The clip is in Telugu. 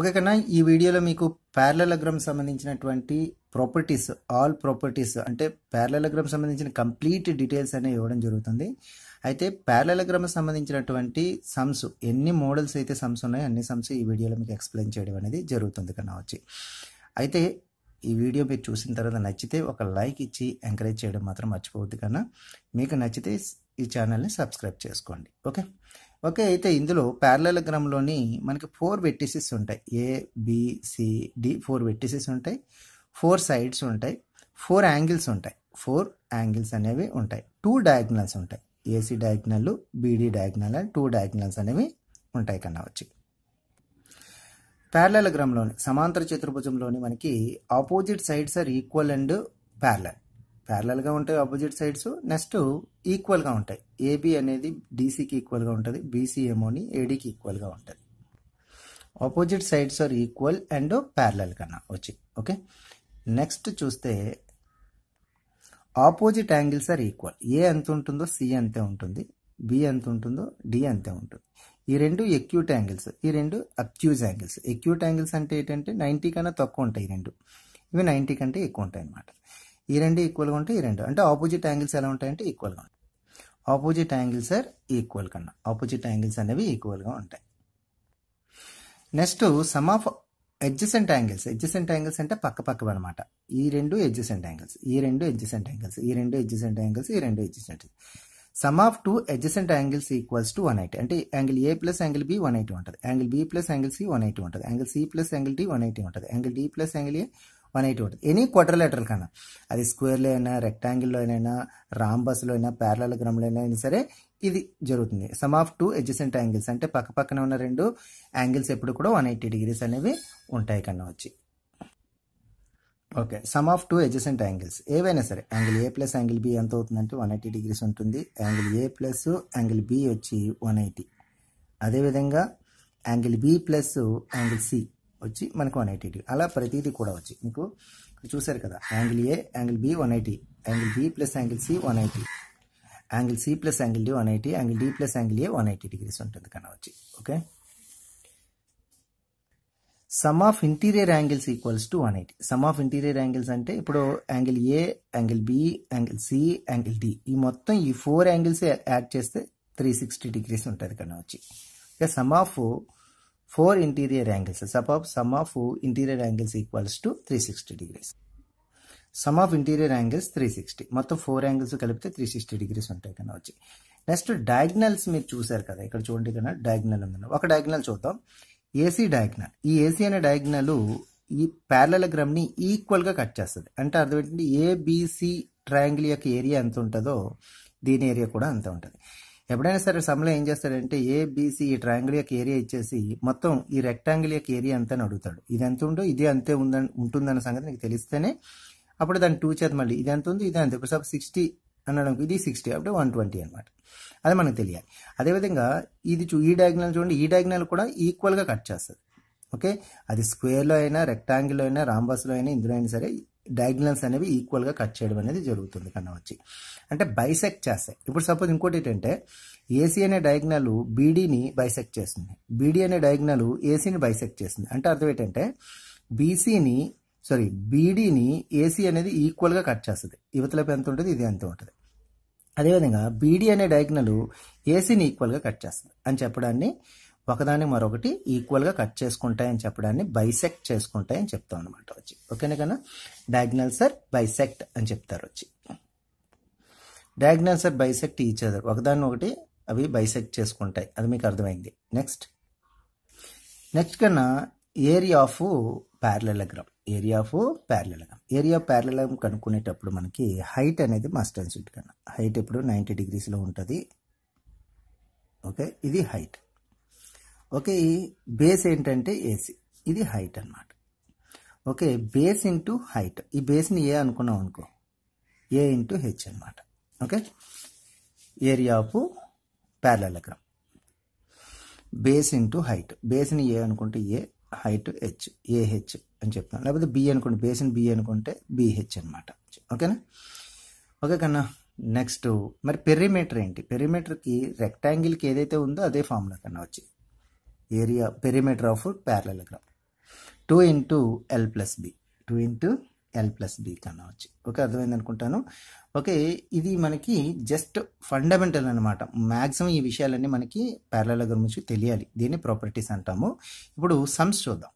ఓకే కన్నా ఈ వీడియోలో మీకు ప్యారలగ్రామ్ సంబంధించినటువంటి ప్రాపర్టీస్ ఆల్ ప్రాపర్టీస్ అంటే ప్యారలగ్రామ్ సంబంధించిన కంప్లీట్ డీటెయిల్స్ అనేవి ఇవ్వడం జరుగుతుంది అయితే ప్యారలగ్రామ్ సంబంధించినటువంటి సమ్స్ ఎన్ని మోడల్స్ అయితే సమ్స్ ఉన్నాయో అన్ని సమ్స్ ఈ వీడియోలో మీకు ఎక్స్ప్లెయిన్ చేయడం అనేది జరుగుతుంది కన్నా వచ్చి అయితే ఈ వీడియో మీరు చూసిన తర్వాత నచ్చితే ఒక లైక్ ఇచ్చి ఎంకరేజ్ చేయడం మాత్రం మర్చిపోవద్దు కన్నా మీకు నచ్చితే ఈ ఛానల్ని సబ్స్క్రైబ్ చేసుకోండి ఓకే ఓకే అయితే ఇందులో ప్యారలగ్రామ్లోని మనకి ఫోర్ వెట్టిసెస్ ఉంటాయి ఏబిసిడి ఫోర్ వెట్టిసెస్ ఉంటాయి ఫోర్ సైడ్స్ ఉంటాయి ఫోర్ యాంగిల్స్ ఉంటాయి ఫోర్ యాంగిల్స్ అనేవి ఉంటాయి టూ డయాగ్నల్స్ ఉంటాయి ఏసీ డయాగ్నల్ బీడీ డయాగ్నల్ అని టూ డయాగ్నల్స్ అనేవి ఉంటాయి కన్నా వచ్చి ప్యారలగ్రామ్లోని సమాంతర చతుర్భుజంలోని మనకి opposite sides are equal and parallel ప్యారలల్గా ఉంటాయి ఆపోజిట్ సైడ్స్ నెక్స్ట్ ఈక్వల్గా ఉంటాయి ఏబి అనేది డీసీకి ఈక్వల్గా ఉంటుంది బీసీ ఏమోని ఏడీకి ఈక్వల్గా ఉంటుంది opposite sides are equal and parallel కన్నా వచ్చి ఓకే నెక్స్ట్ చూస్తే opposite angles are equal A ఎంత ఉంటుందో సి అంతే ఉంటుంది బి ఎంత ఉంటుందో డి అంతే ఉంటుంది ఈ రెండు ఎక్యూట్ యాంగిల్స్ ఈ రెండు అక్యూజ్ యాంగిల్స్ ఎక్యూట్ యాంగిల్స్ అంటే ఏంటంటే నైంటీ కన్నా తక్కువ ఉంటాయి ఈ రెండు ఇవి నైంటీ కంటే ఎక్కువ ఉంటాయి అన్నమాట ఈ రెండు ఈక్వల్గా ఉంటే ఈ రెండు అంటే ఆపోజిట్ యాంగిల్స్ ఎలా ఉంటాయంటే ఈక్వల్గా ఉంటాయి ఆపోజిట్ యాంగిల్స్ ఆర్ ఈక్వల్ కన్నా ఆపోజిట్ యాంగిల్స్ అనేవి ఈక్వల్గా ఉంటాయి next sum of adjacent angles adjacent angles అంటే పక్క పక్క అనమాట ఈ రెండు ఎడ్జసెంట్ యాంగిల్స్ ఈ రెండు ఎడ్జసెంట్ యాంగిల్స్ ఈ రెండు ఎడ్జసెంట్ యాంగిల్స్ ఈ రెండు adjacent sum of two adjacent angles equals to one eighty అంటే angle A plus angle B one eighty ఉంటుంది angle B plus angle C one eighty ఉంటుంది angle C plus angle D one eighty ఉంటుంది angle D plus angle A one eighty ఉంటుంది ఎనీ లెటర్ల కన్నా అది స్క్వేర్లో అయినా రెక్టాంగిల్లో అయినా రాంబస్లో అయినా ప్యారలగ్రామ్లో అయినా సరే ఇది జరుగుతుంది sum of two adjacent angles అంటే పక్క పక్కన ఉన్న రెండు యాంగిల్స్ ఎప్పుడు కూడా వన్ ఎయిటీ డిగ్రీస్ అనేవి ఉంటాయి కన్నా వచ్చి okay sum of two adjacent angles ఏవైనా సరే angle A plus angle B ఎంత అవుతుందంటే వన్ ఎయిటీ డిగ్రీస్ ఉంటుంది angle A plus angle B వచ్చి వన్ ఎయిటీ అదేవిధంగా angle B plus angle C వచ్చి మనకు వన్ ఎయిటీ అలా ప్రతిదీ కూడా వచ్చి మీకు చూసారు కదా angle A angle B one eighty angle B plus angle C one eighty angle C plus angle D one eighty angle D plus angle A one eighty degrees ఉంటుంది కన్నా వచ్చి okay sum of interior angles equals to one eighty sum of interior angles అంటే ఇప్పుడు angle A angle B angle C angle D ఈ మొత్తం ఈ ఫోర్ యాంగిల్స్ యాడ్ చేస్తే త్రీ సిక్స్టీ డిగ్రీస్ ఉంటుంది కన్నా వచ్చి ఇక sum of four interior angles, the sum of, sum of interior angles equals to 360 degrees. Sum of interior angles three sixty మొత్తం ఫోర్ యాంగిల్స్ కలిపితే త్రీ సిక్స్టీ డిగ్రీస్ ఉంటాయి కన్నా వచ్చి నెక్స్ట్ డయాగ్నల్స్ మీరు చూసారు కదా ఇక్కడ చూడండి కన్నా డయాగ్నల్ ఉందన్న ఒక డయాగ్నల్ చూద్దాం ఏసీ డయాగ్నల్ ఈ ఏసీ అనే డయాగ్నల్ ఈ ప్యారలగ్రామ్ని ఈక్వల్గా కట్ చేస్తుంది అంటే అర్థం ఏంటంటే ఏబిసి ట్రయాంగిల్ యొక్క ఏరియా ఎంత ఉంటుందో దీని ఏరియా కూడా అంత ఉంటుంది ఎప్పుడైనా సరే సమ్లో ఏం చేస్తాడంటే ఏబిసి ఈ ట్రాంగిల్ యొక్క ఏరియా ఇచ్చేసి మొత్తం ఈ రెక్టాంగిల్ యొక్క ఏరియా అంతా అని అడుగుతాడు ఇది ఎంత ఉందో ఇది అంతే ఉందని ఉంటుందన్న సంగతి నీకు తెలిస్తేనే అప్పుడు దాన్ని టూ చేత మళ్ళీ ఇది ఎంత ఉంది ఇది అంతే ఇప్పుడు సపోజ్ సిక్స్టీ అనడం ఇది సిక్స్టీ అప్పుడు వన్ ట్వంటీ అనమాట అది మనకు తెలియాలి అదేవిధంగా ఇది చూ ఈ డయాగ్నల్ చూడండి ఈ డయాగ్నల్ కూడా ఈక్వల్గా కట్ చేస్తుంది ఓకే అది స్క్వేర్లో అయినా రెక్టాంగిల్లో అయినా రాంబస్లో అయినా ఇందులో అయినా సరే డయాగ్నల్స్ అనేవి ఈక్వల్గా కట్ చేయడం అనేది జరుగుతుంది కన్నా వచ్చి అంటే బైసెక్ట్ చేస్తాయి ఇప్పుడు సపోజ్ ఇంకోటి ఏంటంటే ఏసీ అనే డయాగ్నల్ బీడీని బైసెక్ట్ చేస్తుంది బీడీ అనే డయాగ్నల్ ఏసీని బైసెక్ట్ చేస్తుంది అంటే అర్థం ఏంటంటే బీసీని సారీ బీడీని ఏసీ అనేది ఈక్వల్గా కట్ చేస్తుంది ఇవతలపై ఎంత ఉంటుంది ఇది ఎంత ఉంటుంది అదేవిధంగా బీడీ అనే డయాగ్నల్ ఏసీని ఈక్వల్గా కట్ చేస్తుంది అని చెప్పడాన్ని ఒకదాన్ని మరొకటి ఈక్వల్గా కట్ చేసుకుంటాయని చెప్పడాన్ని బైసెక్ట్ చేసుకుంటాయని చెప్తాం అనమాట వచ్చి ఓకేనా కదా డయాగ్నల్ బైసెక్ట్ అని చెప్తారు వచ్చి డయాగ్నల్ బైసెక్ట్ ఈచ్ అదర్ ఒకదాన్ని ఒకటి అవి బైసెక్ట్ చేసుకుంటాయి అది మీకు అర్థమైంది నెక్స్ట్ నెక్స్ట్ కన్నా area of parallelogram area of parallelogram area of parallelogram కనుక్కునేటప్పుడు మనకి హైట్ అనేది మస్ట్ అన్సిట్ కన్నా హైట్ ఇప్పుడు నైంటీ డిగ్రీస్లో ఉంటుంది ఓకే ఇది హైట్ ఓకే బేస్ ఏంటంటే ఏసీ ఇది హైట్ అనమాట ఓకే బేస్ ఇంటూ హైట్ ఈ బేస్ని ఏ అనుకున్నాం అనుకో ఏ ఇంటూ హెచ్ అనమాట okay area of parallelogram base into height బేస్ని ఏ అనుకుంటే ఏ హైట్ హెచ్ ఏహెచ్ అని చెప్తాం లేకపోతే బి అనుకుంటే బేస్ని బి అనుకుంటే బిహెచ్ అనమాట ఓకేనా ఓకే కన్నా నెక్స్ట్ మరి పెరిమీటర్ ఏంటి పెరిమీటర్కి రెక్టాంగిల్కి ఏదైతే ఉందో అదే ఫార్ములా కన్నా వచ్చి area perimeter of a two into L plus B two into L plus B కన్నా వచ్చి ఓకే అర్థమైంది అనుకుంటాను ఓకే ఇది మనకి జస్ట్ ఫండమెంటల్ అనమాట మ్యాక్సిమం ఈ విషయాలన్నీ మనకి ప్యారలల నుంచి తెలియాలి దీన్ని ప్రాపర్టీస్ అంటాము ఇప్పుడు సమ్స్ చూద్దాం